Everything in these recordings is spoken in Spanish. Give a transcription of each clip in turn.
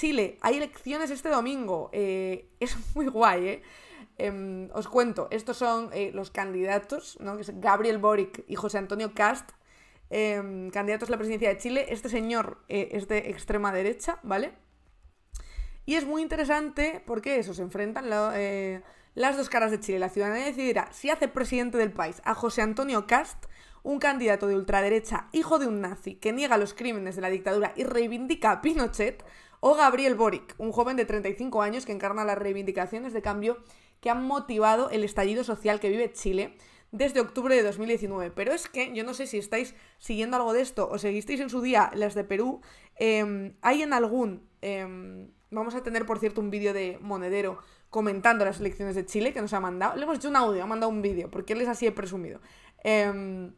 Chile hay elecciones este domingo. Eh, es muy guay, ¿eh? em, os cuento, estos son eh, los candidatos, ¿no? es Gabriel Boric y José Antonio Cast, em, candidatos a la presidencia de Chile. Este señor es de extrema derecha, ¿vale? Y es muy interesante porque eso, se enfrentan las dos caras de Chile. La ciudadanía decidirá si hace presidente del país a José Antonio Cast, un candidato de ultraderecha, hijo de un nazi que niega los crímenes de la dictadura y reivindica a Pinochet, o Gabriel Boric, un joven de 35 años que encarna las reivindicaciones de cambio que han motivado el estallido social que vive Chile desde octubre de 2019. Pero es que yo no sé si estáis siguiendo algo de esto o seguisteis en su día las de Perú. Em, hay en algún... Em, vamos a tener, por cierto, un vídeo de Monedero comentando las elecciones de Chile que nos ha mandado. Le hemos hecho un audio, ha mandado un vídeo, porque él es así de presumido. Em,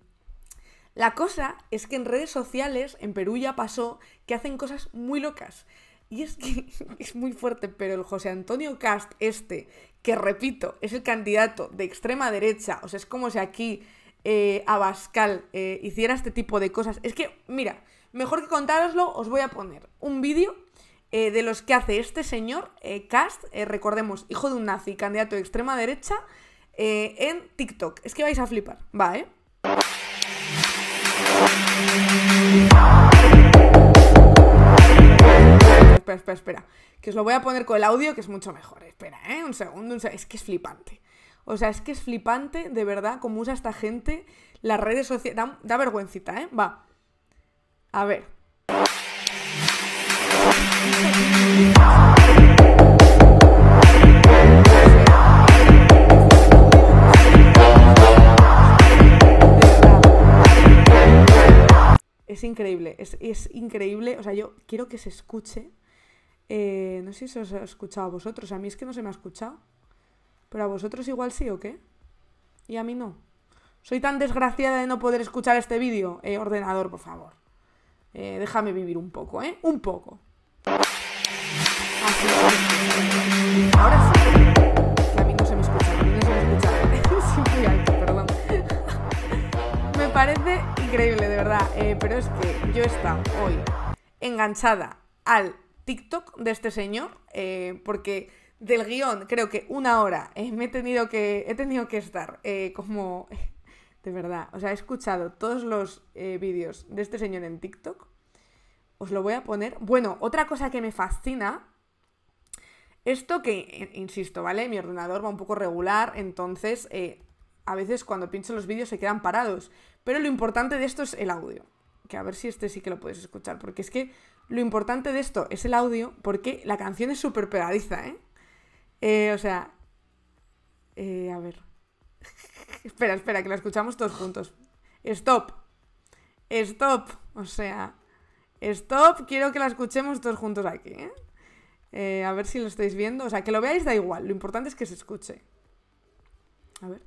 la cosa es que en redes sociales, en Perú ya pasó, que hacen cosas muy locas. Y es que es muy fuerte, pero el José Antonio Cast, este, que repito, es el candidato de extrema derecha, o sea, es como si aquí eh, Abascal eh, hiciera este tipo de cosas. Es que, mira, mejor que contároslo, os voy a poner un vídeo eh, de los que hace este señor, Cast, recordemos, hijo de un nazi, candidato de extrema derecha, en TikTok. Es que vais a flipar, va, ¿eh? espera, espera, espera. Que os lo voy a poner con el audio, que es mucho mejor. Espera, ¿eh? Un segundo, Es que es flipante. O sea, es que es flipante, de verdad, cómo usa esta gente las redes sociales. Da, da vergüencita, ¿eh? Va. A ver. Es increíble, es, increíble. O sea, yo quiero que se escuche eh, no sé si os ha escuchado a vosotros, a mí es que no se me ha escuchado. Pero a vosotros igual sí o qué. Y a mí no. Soy tan desgraciada de no poder escuchar este vídeo. Eh, ordenador, por favor. Eh, déjame vivir un poco, ¿eh? Un poco. Ah, Ahora sí. A mí no se me escucha. no se me escucha. muy alto, perdón. me parece increíble, de verdad. pero es que yo he hoy enganchada al TikTok de este señor, eh, porque del guión creo que una hora eh, me he tenido que, he tenido que estar eh, como... De verdad, o sea, he escuchado todos los vídeos de este señor en TikTok. Os lo voy a poner. Bueno, otra cosa que me fascina. Esto que, insisto, ¿vale? Mi ordenador va un poco regular, entonces a veces cuando pincho los vídeos se quedan parados. Pero lo importante de esto es el audio. Que a ver si este sí que lo puedes escuchar, porque es que lo importante de esto es el audio, porque la canción es súper pegadiza, ¿eh? eh o sea. Eh, a ver. espera, espera, que la escuchamos todos juntos. Stop. Stop. O sea. Stop, quiero que la escuchemos todos juntos aquí, ¿eh? eh, a ver si lo estáis viendo. O sea, que lo veáis da igual. Lo importante es que se escuche. A ver.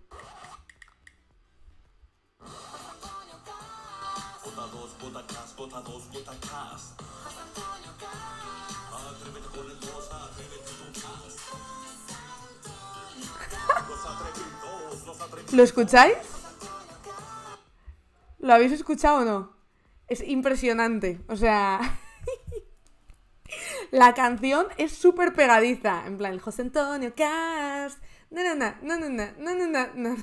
¿Lo escucháis? ¿Lo habéis escuchado o no? Es impresionante. O sea. La canción es súper pegadiza. En plan, el José Antonio Cast. no, no, no, no, no, no, no, no.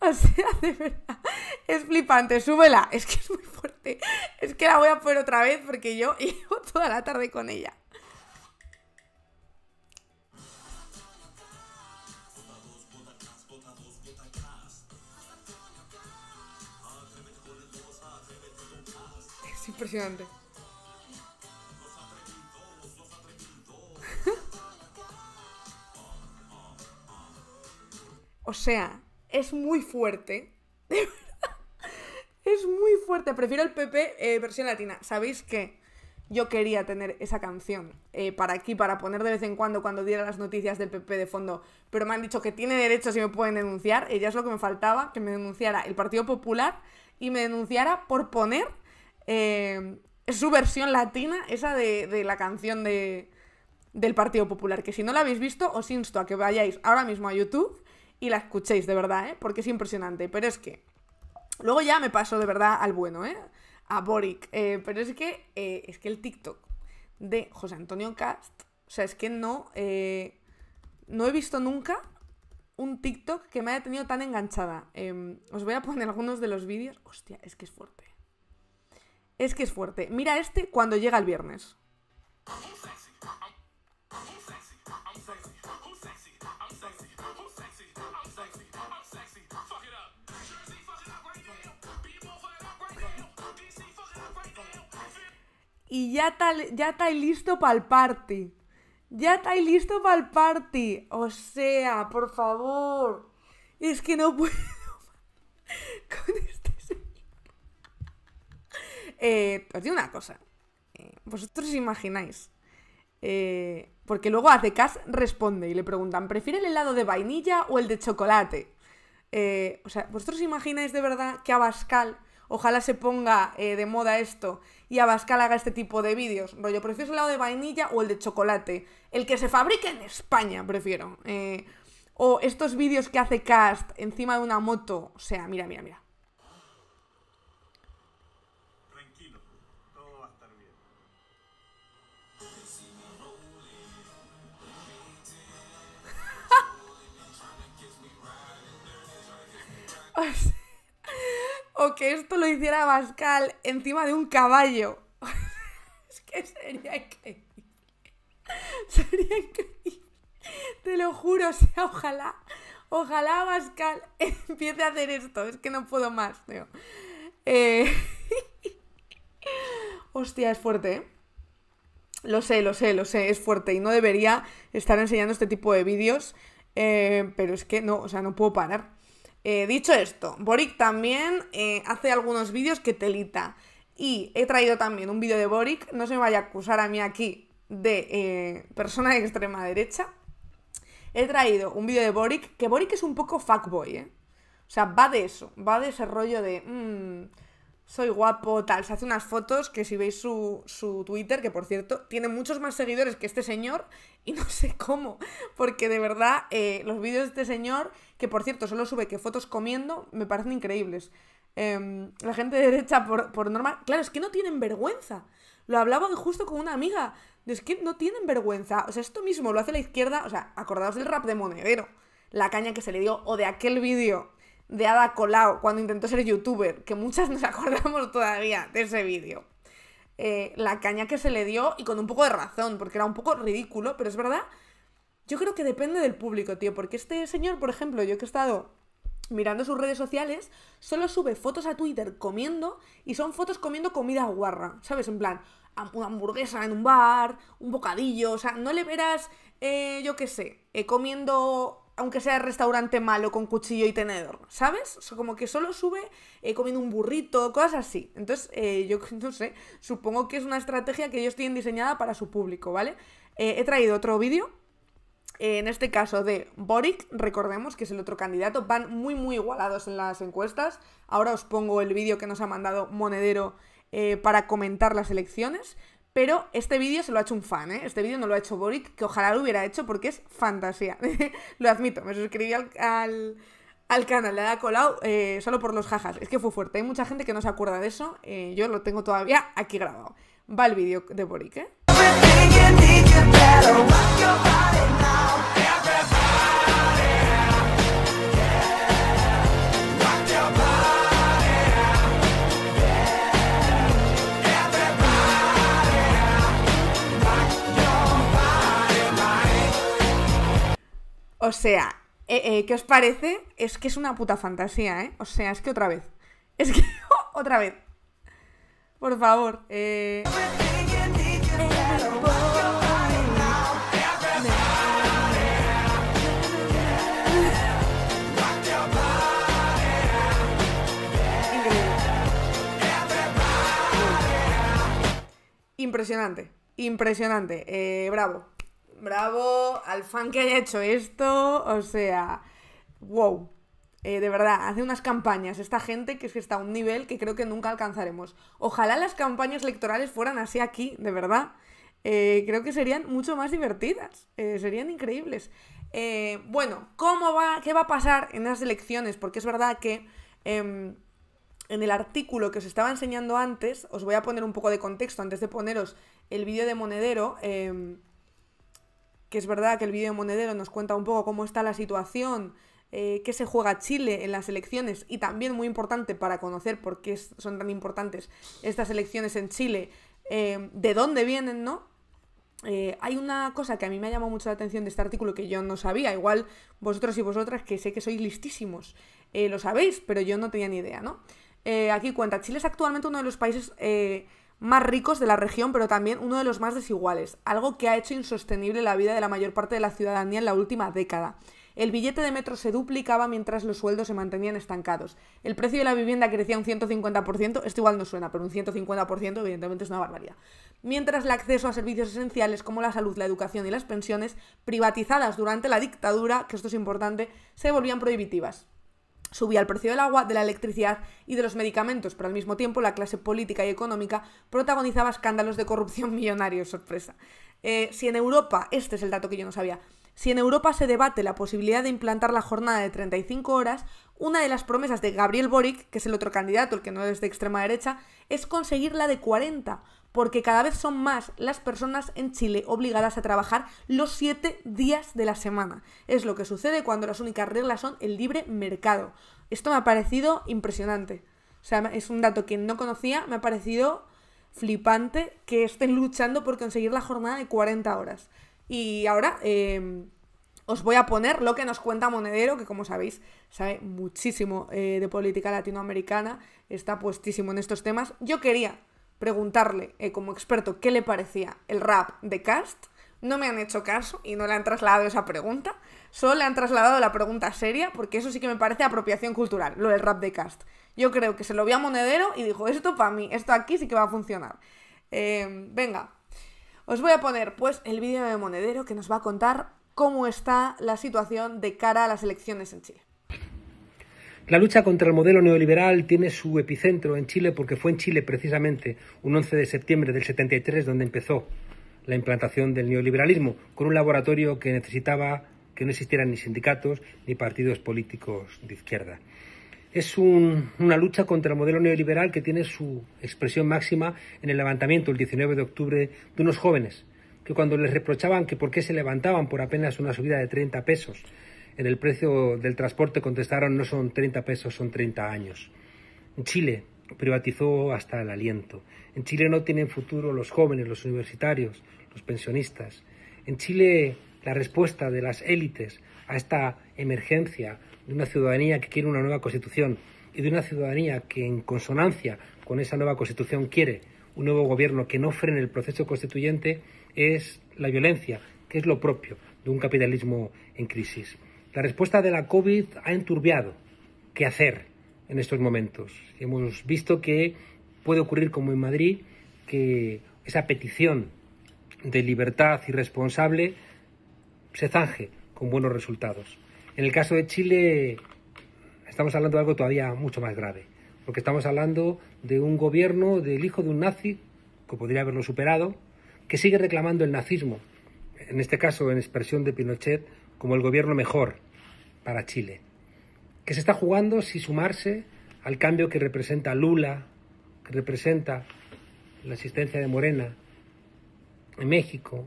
O sea, de verdad. Es flipante, súbela. Es que es muy fuerte. Es que la voy a poner otra vez porque yo llevo toda la tarde con ella. Es impresionante. o sea, es muy fuerte. De fuerte. Prefiero el PP eh, versión latina. ¿Sabéis que yo quería tener esa canción eh, para aquí, para poner de vez en cuando cuando diera las noticias del PP de fondo? Pero me han dicho que tiene derechos y me pueden denunciar. Ella es lo que me faltaba, que me denunciara el Partido Popular y me denunciara por poner eh, su versión latina, esa de, la canción del Partido Popular. Que si no la habéis visto, os insto a que vayáis ahora mismo a YouTube y la escuchéis, de verdad, porque es impresionante. Pero es que Luego ya me paso de verdad al bueno, ¿eh? A Boric. Eh, pero es que, eh, es que el TikTok de José Antonio Cast, o sea, es que no, eh, no he visto nunca un TikTok que me haya tenido tan enganchada. Em, os voy a poner algunos de los vídeos. Hostia, es que es fuerte. Es que es fuerte. Mira este cuando llega el viernes. y ya está ya listo para el party. Ya está listo para el party. O sea, por favor. Es que no puedo con este señor. Eh, os digo una cosa. Eh, vosotros imagináis. Eh, porque luego Azecas responde y le preguntan, ¿prefiere el helado de vainilla o el de chocolate? o sea, ¿vosotros imagináis de verdad que Abascal Ojalá se ponga eh, de moda esto y Abascal haga este tipo de vídeos. Rollo, prefiero el lado de vainilla o el de chocolate. El que se fabrique en España, prefiero. Eh, o estos vídeos que hace Cast encima de una moto. O sea, mira, mira, mira. Tranquilo, todo va a estar bien. que esto lo hiciera Pascal encima de un caballo. es que sería increíble. Sería increíble. Te lo juro, ojalá, ojalá Pascal empiece a hacer esto. Es que no puedo más, eh, Hostia, es fuerte, ¿eh? Lo sé, lo sé, lo sé, es fuerte y no debería estar enseñando este tipo de vídeos, eh, pero es que no, o sea, no puedo parar. Eh, dicho esto, Boric también eh, hace algunos vídeos que telita. Y he traído también un vídeo de Boric, no se me vaya a acusar a mí aquí de eh, persona de extrema derecha. He traído un vídeo de Boric, que Boric es un poco fuckboy, ¿eh? O sea, va de eso, va de ese rollo de... Mm, soy guapo, tal. Se hace unas fotos que si veis su, su, Twitter, que por cierto, tiene muchos más seguidores que este señor, y no sé cómo, porque de verdad eh, los vídeos de este señor, que por cierto solo sube que fotos comiendo, me parecen increíbles. Em, la gente de derecha por, por norma, claro, es que no tienen vergüenza. Lo hablaba justo con una amiga. Es que no tienen vergüenza. O sea, esto mismo lo hace la izquierda. O sea, acordaos del rap de Monedero. La caña que se le dio. O de aquel vídeo de Ada Colau cuando intentó ser youtuber, que muchas nos acordamos todavía de ese vídeo. Eh, la caña que se le dio y con un poco de razón, porque era un poco ridículo, pero es verdad. Yo creo que depende del público, tío, porque este señor, por ejemplo, yo que he estado mirando sus redes sociales, solo sube fotos a Twitter comiendo y son fotos comiendo comida guarra, ¿sabes? En plan, una hamburguesa en un bar, un bocadillo, o sea, no le verás, eh, yo qué sé, eh, comiendo aunque sea restaurante malo con cuchillo y tenedor, ¿sabes? como que solo sube eh, comiendo un burrito, cosas así. Entonces, eh, yo no sé, supongo que es una estrategia que ellos tienen diseñada para su público, ¿vale? Eh, he traído otro vídeo, en este caso de Boric, recordemos que es el otro candidato, van muy muy igualados en las encuestas. Ahora os pongo el vídeo que nos ha mandado Monedero para comentar las elecciones, pero este vídeo se lo ha hecho un fan, ¿eh? Este vídeo no lo ha hecho Boric, que ojalá lo hubiera hecho porque es fantasía. lo admito, me suscribí al, canal le ha colado eh, solo por los jajas. Es que fue fuerte, hay mucha gente que no se acuerda de eso. Eh, yo lo tengo todavía aquí grabado. Va el vídeo de Boric, ¿eh? O sea, eh, eh, ¿qué os parece? Es que es una puta fantasía, ¿eh? O sea, es que otra vez. Es que otra vez. Por favor. Eh. Impresionante, impresionante, eh, bravo bravo al fan que haya hecho esto, o sea, wow. Eh, de verdad, hace unas campañas esta gente que es que está a un nivel que creo que nunca alcanzaremos. Ojalá las campañas electorales fueran así aquí, de verdad. Eh, creo que serían mucho más divertidas, eh, serían increíbles. bueno, ¿cómo va, qué va a pasar en las elecciones? Porque es verdad que em, en el artículo que os estaba enseñando antes, os voy a poner un poco de contexto antes de poneros el vídeo de Monedero. Em, es verdad que el vídeo monedero nos cuenta un poco cómo está la situación, eh, qué se juega Chile en las elecciones y también muy importante para conocer por qué son tan importantes estas elecciones en Chile, eh, de dónde vienen, ¿no? Eh, hay una cosa que a mí me ha llamado mucho la atención de este artículo que yo no sabía, igual vosotros y vosotras que sé que sois listísimos, lo sabéis, pero yo no tenía ni idea, ¿no? aquí cuenta, Chile es actualmente uno de los países más ricos de la región, pero también uno de los más desiguales, algo que ha hecho insostenible la vida de la mayor parte de la ciudadanía en la última década. El billete de metro se duplicaba mientras los sueldos se mantenían estancados. El precio de la vivienda crecía un 150%, esto igual no suena, pero un 150% evidentemente es una barbaridad. Mientras el acceso a servicios esenciales como la salud, la educación y las pensiones, privatizadas durante la dictadura, que esto es importante, se volvían prohibitivas. Subía el precio del agua, de la electricidad y de los medicamentos, pero al mismo tiempo la clase política y económica protagonizaba escándalos de corrupción millonarios, sorpresa. Eh, si en Europa, este es el dato que yo no sabía, si en Europa se debate la posibilidad de implantar la jornada de 35 horas, una de las promesas de Gabriel Boric, que es el otro candidato, el que no es de extrema derecha, es conseguir la de 40, porque cada vez son más las personas en Chile obligadas a trabajar los 7 días de la semana. Es lo que sucede cuando las únicas reglas son el libre mercado. Esto me ha parecido impresionante. O sea, es un dato que no conocía, me ha parecido flipante que estén luchando por conseguir la jornada de 40 horas. Y ahora em, os voy a poner lo que nos cuenta Monedero, que como sabéis sabe muchísimo eh, de política latinoamericana, está puestísimo en estos temas. Yo quería preguntarle eh, como experto qué le parecía el rap de Cast. No me han hecho caso y no le han trasladado esa pregunta. Solo le han trasladado la pregunta seria, porque eso sí que me parece apropiación cultural, lo del rap de Cast. Yo creo que se lo vi a Monedero y dijo, esto para mí, esto aquí sí que va a funcionar. Em, venga, os voy a poner pues el vídeo de Monedero que nos va a contar cómo está la situación de cara a las elecciones en Chile. La lucha contra el modelo neoliberal tiene su epicentro en Chile porque fue en Chile precisamente un 11 de septiembre del 73 donde empezó la implantación del neoliberalismo con un laboratorio que necesitaba que no existieran ni sindicatos ni partidos políticos de izquierda es una lucha contra el modelo neoliberal que tiene su expresión máxima en el levantamiento el 19 de octubre de unos jóvenes que cuando les reprochaban que por qué se levantaban por apenas una subida de 30 pesos en el precio del transporte contestaron no son 30 pesos, son 30 años. En Chile privatizó hasta el aliento. En Chile no tienen futuro los jóvenes, los universitarios, los pensionistas. En Chile la respuesta de las élites a esta emergencia de una ciudadanía que quiere una nueva constitución y de una ciudadanía que en consonancia con esa nueva constitución quiere un nuevo gobierno que no frene el proceso constituyente es la violencia, que es lo propio de un capitalismo en crisis. La respuesta de la COVID ha enturbiado qué hacer en estos momentos. Hemos visto que puede ocurrir como en Madrid, que esa petición de libertad irresponsable se zanje con buenos resultados. En el caso de Chile estamos hablando de algo todavía mucho más grave, porque estamos hablando de un gobierno del hijo de un nazi, que podría haberlo superado, que sigue reclamando el nazismo, en este caso en expresión de Pinochet, como el gobierno mejor para Chile, que se está jugando si sumarse al cambio que representa Lula, que representa la existencia de Morena en México,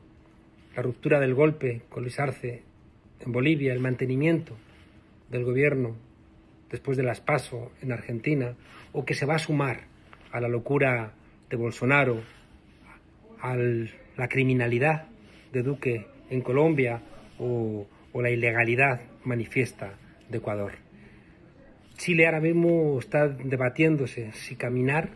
la ruptura del golpe con Luis Arce en Bolivia, el mantenimiento del gobierno después de las PASO en Argentina, o que se va a sumar a la locura de Bolsonaro, a la criminalidad de Duque en Colombia o, o la ilegalidad manifiesta de Ecuador. Chile ahora mismo está debatiéndose si caminar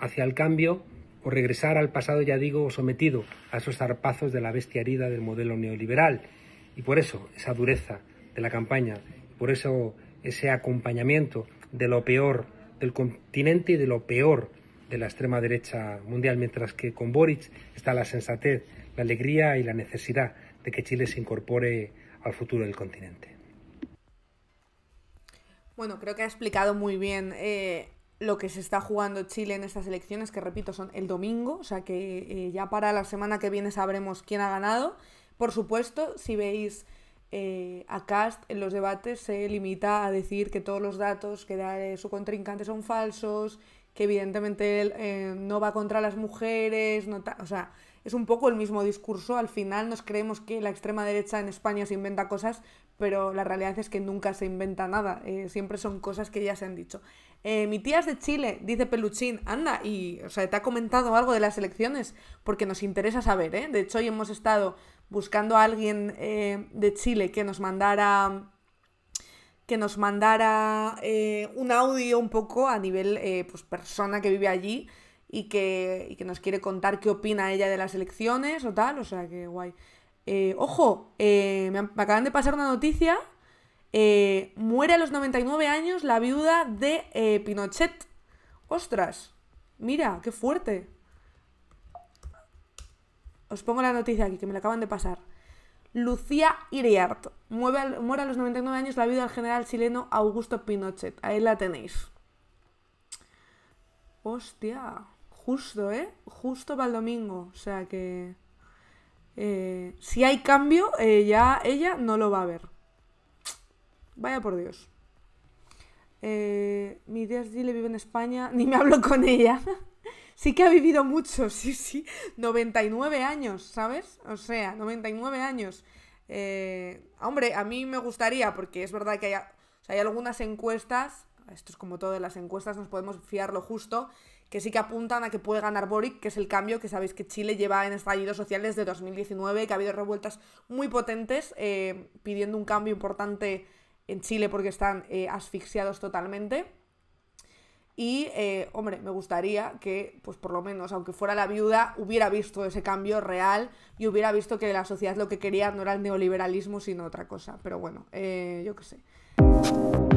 hacia el cambio o regresar al pasado, ya digo, sometido a esos zarpazos de la bestia herida del modelo neoliberal. Y por eso esa dureza de la campaña, por eso ese acompañamiento de lo peor del continente y de lo peor de la extrema derecha mundial, mientras que con Boric está la sensatez, la alegría y la necesidad de que Chile se incorpore al futuro del continente. Bueno, creo que ha explicado muy bien eh, lo que se está jugando Chile en estas elecciones, que repito, son el domingo, o sea que eh, ya para la semana que viene sabremos quién ha ganado. Por supuesto, si veis eh, a Cast en los debates se limita a decir que todos los datos que da su contrincante son falsos, que evidentemente él eh, no va contra las mujeres, no o sea, es un poco el mismo discurso. Al final nos creemos que la extrema derecha en España se inventa cosas, pero la realidad es que nunca se inventa nada. Eh, siempre son cosas que ya se han dicho. Eh, mi tía es de Chile, dice Peluchín. Anda, y te ha comentado algo de las elecciones, porque nos interesa saber, ¿eh? De hecho, hoy hemos estado buscando a alguien eh, de Chile que nos mandara que nos mandara un audio un poco a nivel pues persona que vive allí y que, nos quiere contar qué opina ella de las elecciones o tal, o sea que guay. Eh, ojo, eh, me, acaban de pasar una noticia. Eh, muere a los 99 años la viuda de Pinochet. Ostras, mira, qué fuerte. Os pongo la noticia aquí, que me la acaban de pasar. Lucía Iriart. muere a los 99 años la viuda del general chileno Augusto Pinochet. Ahí la tenéis. Hostia justo, ¿eh? Justo para el domingo. O sea que... Eh, si hay cambio, eh, ya ella no lo va a ver. Vaya por Dios. Eh, mi tía Gile vive en España, ni me hablo con ella. sí que ha vivido mucho, sí, sí. 99 años, ¿sabes? O sea, 99 años. hombre, a mí me gustaría, porque es verdad que hay, hay algunas encuestas, esto es como todo de las encuestas, nos podemos fiar lo justo, que sí que apuntan a que puede ganar Boric, que es el cambio que sabéis que Chile lleva en estallidos sociales desde 2019, que ha habido revueltas muy potentes eh, pidiendo un cambio importante en Chile porque están eh, asfixiados totalmente. Y, eh, hombre, me gustaría que, pues por lo menos, aunque fuera la viuda, hubiera visto ese cambio real y hubiera visto que la sociedad lo que quería no era el neoliberalismo, sino otra cosa. Pero bueno, yo qué sé.